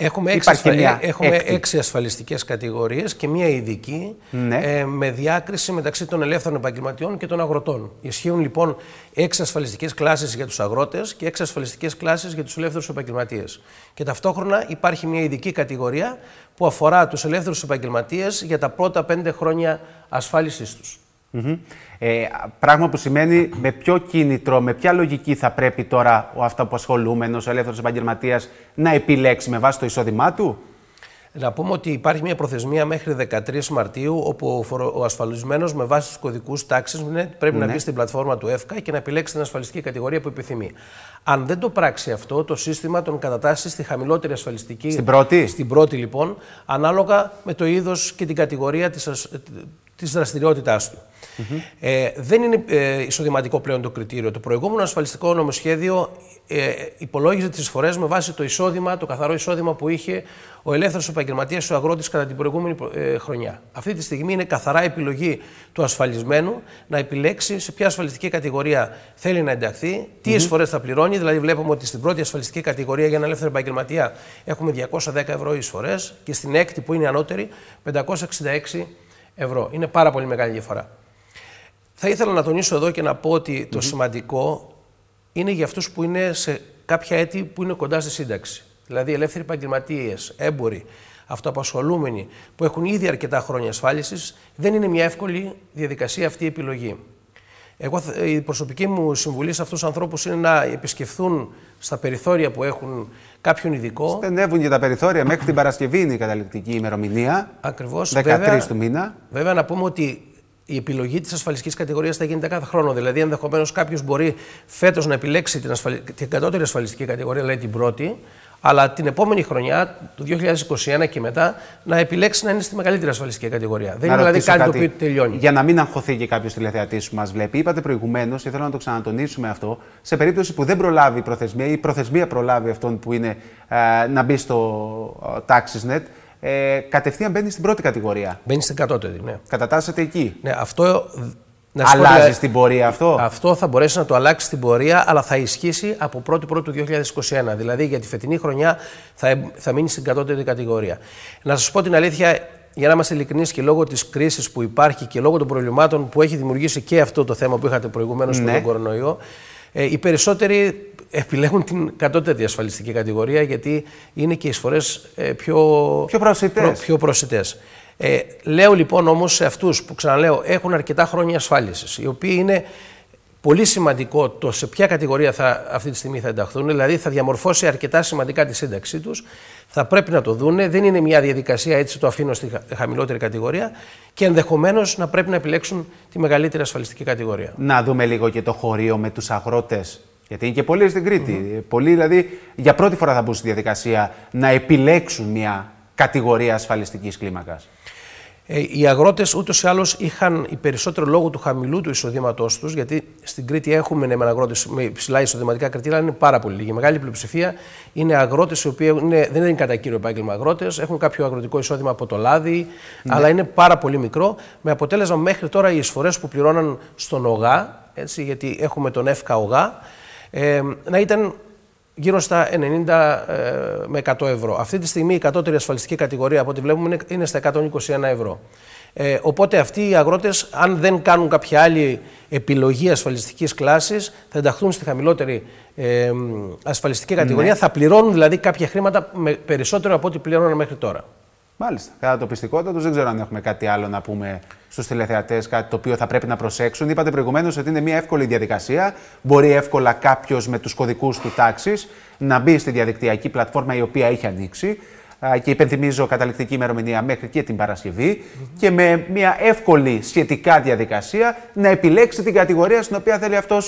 Έχουμε, έξι, ασφα... μια ε, έχουμε έξι ασφαλιστικές κατηγορίες και μία ειδική ναι. ε, με διάκριση μεταξύ των ελεύθερων επαγγελματιών και των αγροτών. Ισχύουν λοιπόν έξι ασφαλιστικές κλάσεις για τους αγρότες και έξι ασφαλιστικές κλάσεις για τους ελεύθερους επαγγελματίες. Και ταυτόχρονα υπάρχει μία ειδική κατηγορία που αφορά τους ελεύθερους επαγγελματίες για τα πρώτα πέντε χρόνια ασφάλισής τους. Mm ε, πράγμα που σημαίνει με ποιο κίνητρο, με ποια λογική θα πρέπει τώρα ο αυτοαποσχολούμενος, ο ελεύθερος επαγγελματίας να επιλέξει με βάση το εισόδημά του. Να πούμε ότι υπάρχει μια προθεσμία μέχρι 13 Μαρτίου, όπου ο ασφαλισμένος με βάση τους κωδικούς τάξης πρέπει να ναι. μπει στην πλατφόρμα του ΕΦΚΑ και να επιλέξει την ασφαλιστική κατηγορία που επιθυμεί. Αν δεν το πράξει αυτό, το σύστημα τον κατατάσσει στη χαμηλότερη ασφαλιστική. Στην πρώτη. Στην πρώτη, λοιπόν, ανάλογα με το είδος και την κατηγορία της δραστηριότητάς του. Mm-hmm. Ε, δεν είναι ε, εισοδηματικό πλέον το κριτήριο. Το προηγούμενο ασφαλιστικό νομοσχέδιο ε, υπολόγιζε τις εισφορές με βάση το εισόδημα, το καθαρό εισόδημα που είχε ο ελεύθερος επαγγελματίας ο αγρότης κατά την προηγούμενη ε, χρονιά. Αυτή τη στιγμή είναι καθαρά επιλογή του ασφαλισμένου να επιλέξει σε ποια ασφαλιστική κατηγορία θέλει να ενταχθεί, τι mm-hmm. εισφορές θα πληρώνει. Δηλαδή, βλέπουμε ότι στην πρώτη ασφαλιστική κατηγορία για ένα ελεύθερο επαγγελματία έχουμε 210 ευρώ εισφορές και στην έκτη που είναι ανώτερη 566 ευρώ ευρώ. Είναι πάρα πολύ μεγάλη διαφορά. Θα ήθελα να τονίσω εδώ και να πω ότι το σημαντικό είναι για αυτούς που είναι σε κάποια έτη που είναι κοντά στη σύνταξη. Δηλαδή ελεύθεροι επαγγελματίες, έμποροι, αυτοαπασχολούμενοι που έχουν ήδη αρκετά χρόνια ασφάλισης, δεν είναι μια εύκολη διαδικασία αυτή η επιλογή. Εγώ, η προσωπική μου συμβουλή σε αυτούς τους ανθρώπους είναι να επισκεφθούν στα περιθώρια που έχουν κάποιον ειδικό. Στενεύουν για τα περιθώρια. Μέχρι την Παρασκευή είναι η καταληκτική ημερομηνία. Ακριβώς. 13 βέβαια, του μήνα. Βέβαια, να πούμε ότι η επιλογή της ασφαλιστικής κατηγορίας θα γίνεται κάθε χρόνο. Δηλαδή, ενδεχομένως κάποιος μπορεί φέτος να επιλέξει την, ασφαλι... κατώτερη ασφαλιστική κατηγορία, δηλαδή την πρώτη, αλλά την επόμενη χρονιά, το 2021 και μετά, να επιλέξει να είναι στη μεγαλύτερη ασφαλιστική κατηγορία. Δεν είναι δηλαδή κάτι, το οποίο τελειώνει. Για να μην αγχωθεί και κάποιος τηλεθεατής που μας βλέπει, είπατε προηγουμένως, και θέλω να το ξανατονίσουμε αυτό, σε περίπτωση που δεν προλάβει η προθεσμία ή η προθεσμία προλάβει αυτόν που είναι ε, να μπει στο ε, TaxisNet, ε, κατευθείαν μπαίνει στην πρώτη κατηγορία. Μπαίνει στην κατώτερη, ναι. Κατατάσσεται εκεί. Ναι, αυτό να Αλλάζει δηλαδή- την πορεία αυτό. Αυτό θα μπορέσει να το αλλάξει την πορεία, αλλά θα ισχύσει από 1η του 2021. Δηλαδή για τη φετινή χρονιά θα, θα μείνει στην κατώτερη κατηγορία. Να σας πω την αλήθεια, για να είμαστε ειλικρινείς και λόγω της κρίσης που υπάρχει και λόγω των προβλημάτων που έχει δημιουργήσει και αυτό το θέμα που είχατε προηγουμένως ναι. με τον κορονοϊό, ε, οι περισσότεροι επιλέγουν την κατώτερη ασφαλιστική κατηγορία γιατί είναι και οι εισφορές ε, πιο, πιο προσιτές. Ε, λέω λοιπόν όμως σε αυτούς που ξαναλέω έχουν αρκετά χρόνια ασφάλισης, οι οποίοι είναι πολύ σημαντικό το σε ποια κατηγορία θα, αυτή τη στιγμή θα ενταχθούν, δηλαδή θα διαμορφώσει αρκετά σημαντικά τη σύνταξή τους. θα πρέπει να το δούνε, δεν είναι μια διαδικασία έτσι το αφήνω στη χαμηλότερη κατηγορία και ενδεχομένως να πρέπει να επιλέξουν τη μεγαλύτερη ασφαλιστική κατηγορία. Να δούμε λίγο και το χωρίο με τους αγρότες γιατί είναι και πολλοί στην Κρήτη. Mm-hmm. Πολλοί δηλαδή για πρώτη φορά θα μπουν στη διαδικασία να επιλέξουν μια κατηγορία ασφαλιστικής κλίμακας. Ε, οι αγρότες ούτως ή άλλως είχαν οι περισσότερο λόγω του χαμηλού του εισοδήματός τους, γιατί στην Κρήτη έχουμε ναι, αγρότες με υψηλά εισοδηματικά κριτήρια, αλλά είναι πάρα πολύ λίγοι. Η μεγάλη πλειοψηφία είναι αγρότες οποίοι οι οποίοι δεν είναι κατά κύριο επάγγελμα αγρότες, έχουν κάποιο αγροτικό εισόδημα από το λάδι, ναι. αλλά είναι πάρα πολύ μικρό. Με αποτέλεσμα μέχρι τώρα οι οποιοι ειναι δεν ειναι κατα κυριο επαγγελμα αγροτε εχουν καποιο αγροτικο εισοδημα απο το λαδι αλλα ειναι παρα πολυ μικρο με αποτελεσμα μεχρι τωρα οι εισφορε που πληρώναν στον ΟΓΑ, έτσι, γιατί έχουμε τον ΕΦΚΑ ΟΓΑ, ε, να ήταν γύρω στα 90 ε, με 100 ευρώ. Αυτή τη στιγμή η κατώτερη ασφαλιστική κατηγορία από ό,τι βλέπουμε είναι στα 121 ευρώ. Ε, οπότε αυτοί οι αγρότες, αν δεν κάνουν κάποια άλλη επιλογή ασφαλιστικής κλάσης, θα ενταχθούν στη χαμηλότερη ε, ασφαλιστική κατηγορία. Ναι. Θα πληρώνουν δηλαδή κάποια χρήματα με περισσότερο από ό,τι πληρώναν μέχρι τώρα. Μάλιστα. Κατά το πιστικότατο, δεν ξέρω αν έχουμε κάτι άλλο να πούμε στους τηλεθεατές, κάτι το οποίο θα πρέπει να προσέξουν. Είπατε προηγουμένως ότι είναι μια εύκολη διαδικασία. Μπορεί εύκολα κάποιος με τους κωδικούς του κωδικού του τάξης να μπει στη διαδικτυακή πλατφόρμα η οποία έχει ανοίξει. Και υπενθυμίζω καταληκτική ημερομηνία μέχρι και την Παρασκευή. Και με μια εύκολη σχετικά διαδικασία να επιλέξει την κατηγορία στην οποία θέλει αυτός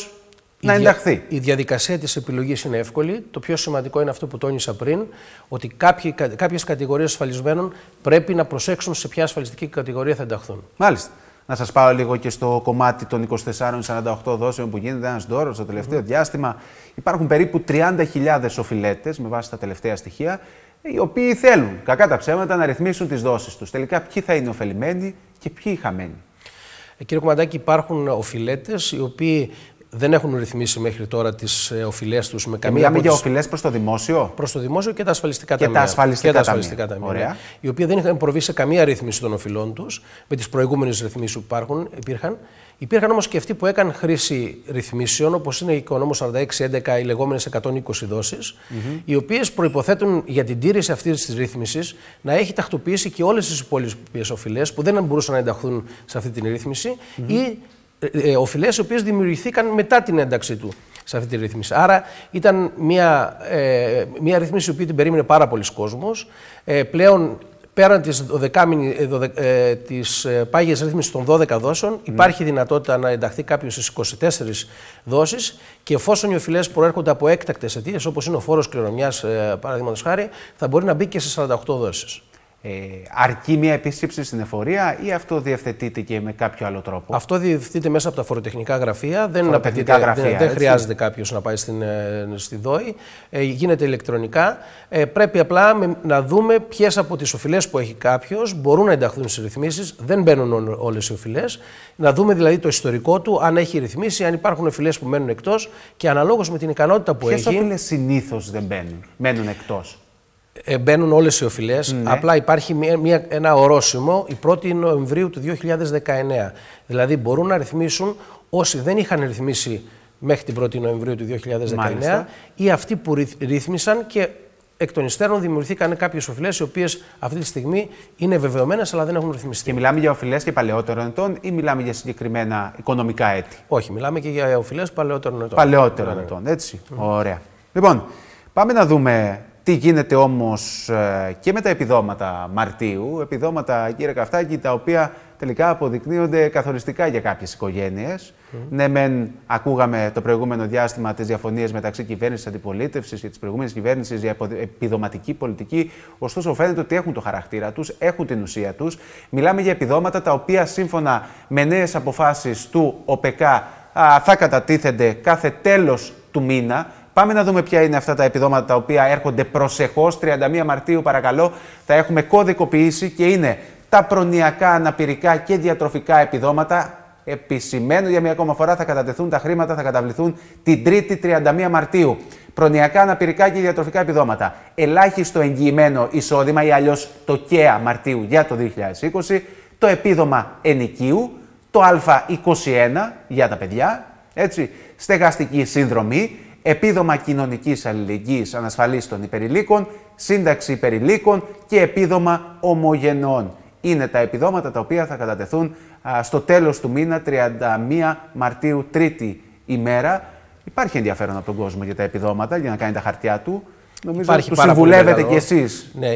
να ενταχθεί. Η, διαδικασία της επιλογής είναι εύκολη. Το πιο σημαντικό είναι αυτό που τόνισα πριν, ότι κάποιες κατηγορίες ασφαλισμένων πρέπει να προσέξουν σε ποια ασφαλιστική κατηγορία θα ενταχθούν. Μάλιστα. Να σας πάω λίγο και στο κομμάτι των 24-48 δόσεων που γίνεται ένας δώρος στο τελευταίο διάστημα. Υπάρχουν περίπου 30.000 οφειλέτες, με βάση τα τελευταία στοιχεία, οι οποίοι θέλουν κακά τα ψέματα να ρυθμίσουν τις δόσεις τους. Τελικά, ποιοι θα είναι ωφελημένοι και ποιοι χαμένοι. Ε, κύριε Κομμαντάκη, υπάρχουν οφειλέτες οι οποίοι δεν έχουν ρυθμίσει μέχρι τώρα τις ε, οφειλές τους με καμία ε, Μιλάμε για τις... οφειλές προς το δημόσιο. Προς το δημόσιο και τα ασφαλιστικά και ταμεία. Τα ασφαλιστικά και τα ασφαλιστικά ταμεία. ταμεία. Ναι. Οι οποίοι δεν είχαν προβεί σε καμία ρύθμιση των οφειλών τους με τις προηγούμενες ρυθμίσεις που υπάρχουν, υπήρχαν. Υπήρχαν όμως και αυτοί που έκαναν χρήση ρυθμίσεων, όπως είναι ο οικονόμο 4611, οι λεγόμενες 120 δόσει, mm-hmm. οι οποίες προποθέτουν για την τήρηση αυτής της ρύθμισης να έχει τακτοποιήσει και όλες τις υπόλοιπες οφειλές που δεν μπορούσαν να ενταχθούν σε αυτή την ρυθμιση mm-hmm. ή ε, ε οφειλές οι οποίες δημιουργηθήκαν μετά την ένταξή του σε αυτή τη ρύθμιση. Άρα ήταν μια, ε, μια ρύθμιση που την περίμενε πάρα πολλοί κόσμος. Ε, πλέον πέραν της, 12, ε, ε, της πάγιας ρύθμισης των 12 δόσεων ναι. υπάρχει δυνατότητα να ενταχθεί κάποιος στις 24 δόσεις και εφόσον οι οφειλές προέρχονται από έκτακτες αιτίες όπως είναι ο φόρος κληρονομιάς ε, παραδείγματος χάρη θα μπορεί να μπει και σε 48 δόσεις ε, αρκεί μια επίσκεψη στην εφορία ή αυτό διευθετείται και με κάποιο άλλο τρόπο. Αυτό διευθετείται μέσα από τα φοροτεχνικά γραφεία. Δεν, φοροτεχνικά γραφεία, ναι, δεν, χρειάζεται κάποιος να πάει στην, ε, στη ΔΟΗ. Ε, γίνεται ηλεκτρονικά. Ε, πρέπει απλά να δούμε ποιες από τις οφειλές που έχει κάποιος μπορούν να ενταχθούν στις ρυθμίσεις. Δεν μπαίνουν όλες οι οφειλές. Να δούμε δηλαδή το ιστορικό του, αν έχει ρυθμίσει, αν υπάρχουν οφειλές που μένουν εκτός και αναλόγως με την ικανότητα που έχει. Ποιε οφειλές συνήθως δεν μπαίνουν, μένουν εκτός. Ε, μπαίνουν όλες οι οφειλές. Ναι. Απλά υπάρχει μια, μια, ένα ορόσημο η 1η Νοεμβρίου του 2019. Δηλαδή μπορούν να ρυθμίσουν όσοι δεν είχαν ρυθμίσει μέχρι την 1η Νοεμβρίου του 2019 ή αυτοί που ρύθμισαν και εκ των υστέρων δημιουργηθήκαν κάποιες οφειλές, οι οποίες αυτή τη στιγμή είναι βεβαιωμένες αλλά δεν έχουν ρυθμιστεί. Και μιλάμε για οφειλές και παλαιότερων ετών ή μιλάμε για συγκεκριμένα οικονομικά έτη. Όχι, μιλάμε και για οφειλές παλαιότερων ετών. Παλαιότερων ναι. ετών, έτσι. Ωραία. Λοιπόν, πάμε να δούμε τι γίνεται όμως ε, και με τα επιδόματα Μαρτίου, επιδόματα κύριε Καφτάκη, τα οποία τελικά αποδεικνύονται καθοριστικά για κάποιες οικογένειες. Mm. Ναι, μεν ακούγαμε το προηγούμενο διάστημα τις διαφωνίες μεταξύ κυβέρνησης αντιπολίτευσης και της προηγούμενης κυβέρνησης για επιδοματική πολιτική, ωστόσο φαίνεται ότι έχουν το χαρακτήρα τους, έχουν την ουσία τους. Μιλάμε για επιδόματα τα οποία σύμφωνα με νέες αποφάσεις του ΟΠΕΚΑ θα κατατίθενται κάθε τέλος του μήνα, Πάμε να δούμε ποια είναι αυτά τα επιδόματα τα οποία έρχονται προσεχώς. 31 Μαρτίου, παρακαλώ, τα έχουμε κωδικοποιήσει και είναι τα προνοιακά, αναπηρικά και διατροφικά επιδόματα. Επισημένω για μια ακόμα φορά θα κατατεθούν τα χρήματα, θα καταβληθούν την 3η 31 Μαρτίου. Προνοιακά, αναπηρικά και διατροφικά επιδόματα. Ελάχιστο εγγυημένο εισόδημα ή αλλιώς το ΚΕΑ Μαρτίου για το 2020. Το επίδομα ενοικίου. Το Α21 για τα παιδιά. Έτσι. Στεγαστική σύνδρομη επίδομα κοινωνικής αλληλεγγύης, ανασφαλής των υπερηλίκων, σύνταξη υπερηλίκων και επίδομα ομογενών. Είναι τα επιδόματα τα οποία θα κατατεθούν στο τέλος του μήνα, 31 Μαρτίου, τρίτη ημέρα. Υπάρχει ενδιαφέρον από τον κόσμο για τα επιδόματα, για να κάνει τα χαρτιά του. Νομίζω υπάρχει ότι συμβουλεύετε κι εσείς. Ναι,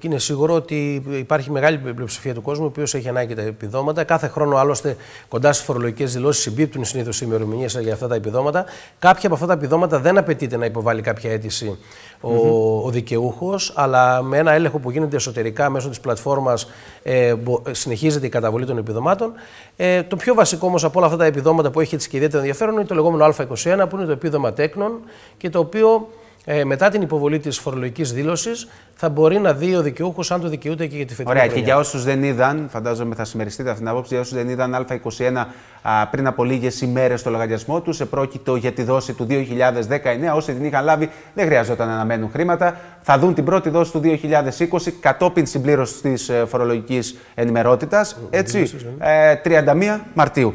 είναι σίγουρο ότι υπάρχει μεγάλη πλειοψηφία του κόσμου, ο οποίος έχει ανάγκη τα επιδόματα. Κάθε χρόνο, άλλωστε, κοντά στις φορολογικές δηλώσεις συμπίπτουν συνήθως οι ημερομηνίες για αυτά τα επιδόματα. Κάποια από αυτά τα επιδόματα δεν απαιτείται να υποβάλει κάποια αίτηση ο, mm ο δικαιούχος, αλλά με ένα έλεγχο που γίνεται εσωτερικά μέσω της πλατφόρμας ε, συνεχίζεται η καταβολή των επιδομάτων. Ε, το πιο βασικό όμως από όλα αυτά τα επιδόματα που έχει έτσι και ιδιαίτερο ενδιαφέρον είναι το λεγόμενο Α21, που είναι το επίδομα τέκνων και το οποίο ε, μετά την υποβολή της φορολογικής δήλωσης θα μπορεί να δει ο δικαιούχος αν το δικαιούται και για τη φετινή Ωραία, χρονιά. και για όσους δεν είδαν, φαντάζομαι θα συμμεριστείτε αυτήν την άποψη, για όσους δεν είδαν Α21 πριν από λίγες ημέρες στο λογαριασμό τους, πρόκειτο για τη δόση του 2019. Όσοι την είχαν λάβει, δεν χρειαζόταν να μένουν χρήματα. Θα δουν την πρώτη δόση του 2020 κατόπιν συμπλήρωσης ε, τη φορολογικής ενημερότητας. Έτσι, 31 ναι. ε, Μαρτίου.